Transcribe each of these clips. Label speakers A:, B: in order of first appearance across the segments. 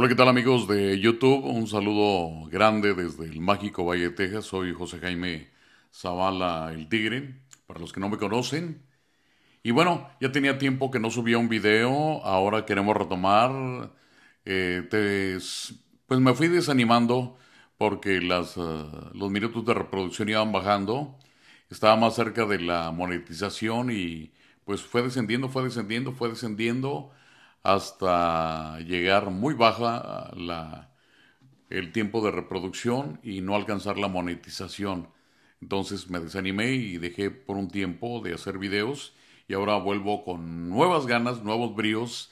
A: Hola, ¿qué tal amigos de YouTube? Un saludo grande desde el mágico Valle de Texas. Soy José Jaime Zavala el Tigre, para los que no me conocen. Y bueno, ya tenía tiempo que no subía un video, ahora queremos retomar. Eh, pues me fui desanimando porque las, eh, los minutos de reproducción iban bajando. Estaba más cerca de la monetización y pues fue descendiendo, fue descendiendo, fue descendiendo hasta llegar muy baja la, el tiempo de reproducción y no alcanzar la monetización. Entonces me desanimé y dejé por un tiempo de hacer videos y ahora vuelvo con nuevas ganas, nuevos bríos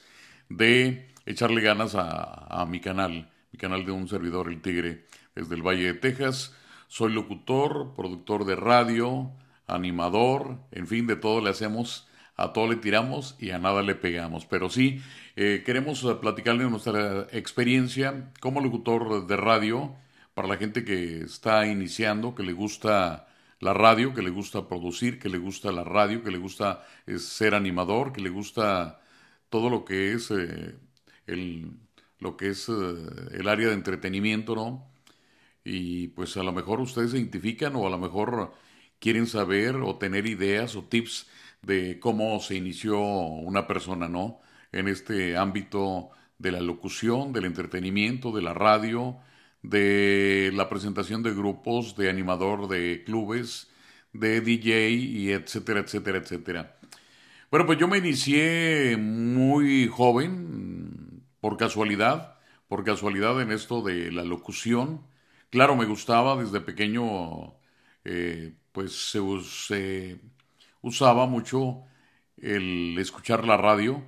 A: de echarle ganas a, a mi canal, mi canal de un servidor, el Tigre, desde el Valle de Texas. Soy locutor, productor de radio, animador, en fin, de todo le hacemos a todo le tiramos y a nada le pegamos. Pero sí, eh, queremos eh, platicarle nuestra experiencia como locutor de radio para la gente que está iniciando, que le gusta la radio, que le gusta producir, que le gusta la radio, que le gusta eh, ser animador, que le gusta todo lo que es el lo que es el área de entretenimiento, ¿no? Y pues a lo mejor ustedes se identifican o a lo mejor quieren saber o tener ideas o tips de cómo se inició una persona, ¿no? En este ámbito de la locución, del entretenimiento, de la radio, de la presentación de grupos, de animador de clubes, de DJ y etcétera, etcétera, etcétera. Bueno, pues yo me inicié muy joven, por casualidad, por casualidad en esto de la locución. Claro, me gustaba desde pequeño, eh, pues se, se usaba mucho el escuchar la radio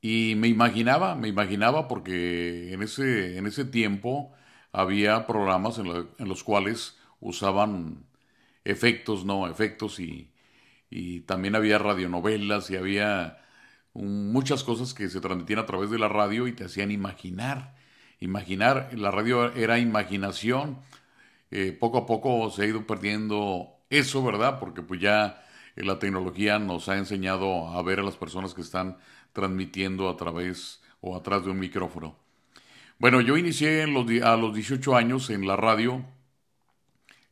A: y me imaginaba, me imaginaba porque en ese, en ese tiempo había programas en, los cuales usaban efectos, no, efectos y, y también había radionovelas y había muchas cosas que se transmitían a través de la radio y te hacían imaginar. Imaginar, la radio era imaginación. Eh, poco a poco se ha ido perdiendo eso, ¿verdad? Porque pues ya eh, la tecnología nos ha enseñado a ver a las personas que están transmitiendo a través o atrás de un micrófono. Bueno, yo inicié los, a los 18 años en la radio.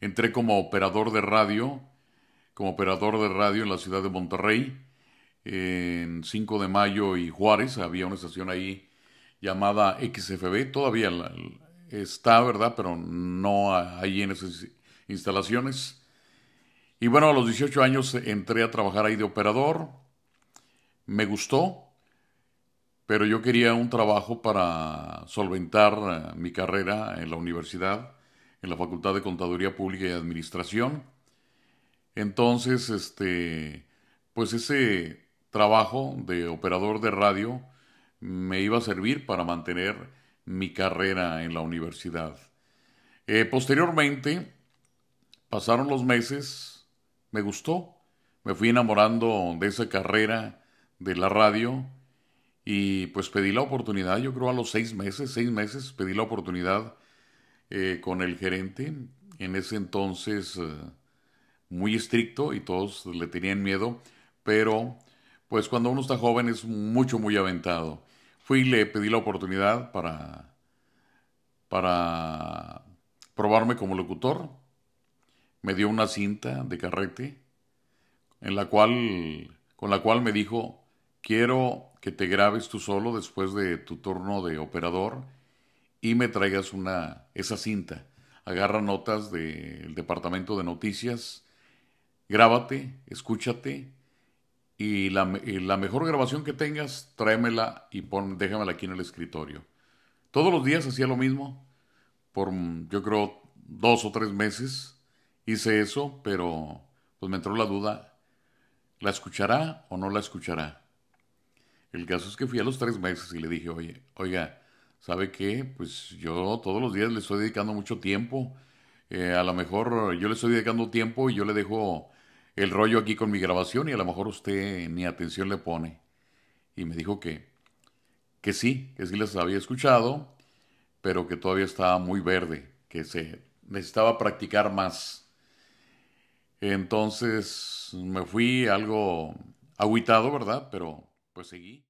A: Entré como operador de radio, como operador de radio en la ciudad de Monterrey, en 5 de mayo y Juárez. Había una estación ahí llamada XFB, todavía está, ¿verdad? Pero no ahí en esas instalaciones. Y bueno, a los 18 años entré a trabajar ahí de operador. Me gustó, pero yo quería un trabajo para solventar eh, mi carrera en la universidad, en la Facultad de Contaduría Pública y Administración. Entonces, este, pues ese trabajo de operador de radio me iba a servir para mantener mi carrera en la universidad. Eh, posteriormente, pasaron los meses, me gustó. Me fui enamorando de esa carrera de la radio y pues pedí la oportunidad, yo creo a los seis meses, seis meses, pedí la oportunidad eh, con el gerente, en ese entonces eh, muy estricto y todos le tenían miedo, pero pues cuando uno está joven es mucho, muy aventado. Fui y le pedí la oportunidad para, para probarme como locutor me dio una cinta de carrete en la cual, con la cual me dijo, quiero que te grabes tú solo después de tu turno de operador y me traigas una, esa cinta. Agarra notas del departamento de noticias, grábate, escúchate y la, mejor grabación que tengas, tráemela y pon, déjamela aquí en el escritorio. Todos los días hacía lo mismo, por yo creo dos o tres meses hice eso, pero pues me entró la duda, ¿la escuchará o no la escuchará? El caso es que fui a los tres meses y le dije, oye, oiga, ¿sabe qué? Pues yo todos los días le estoy dedicando mucho tiempo. Eh, a lo mejor yo le estoy dedicando tiempo y yo le dejo el rollo aquí con mi grabación y a lo mejor usted ni atención le pone. Y me dijo que, que sí, que sí les había escuchado, pero que todavía estaba muy verde, que se necesitaba practicar más. Entonces me fui algo aguitado, ¿verdad? Pero pues seguí.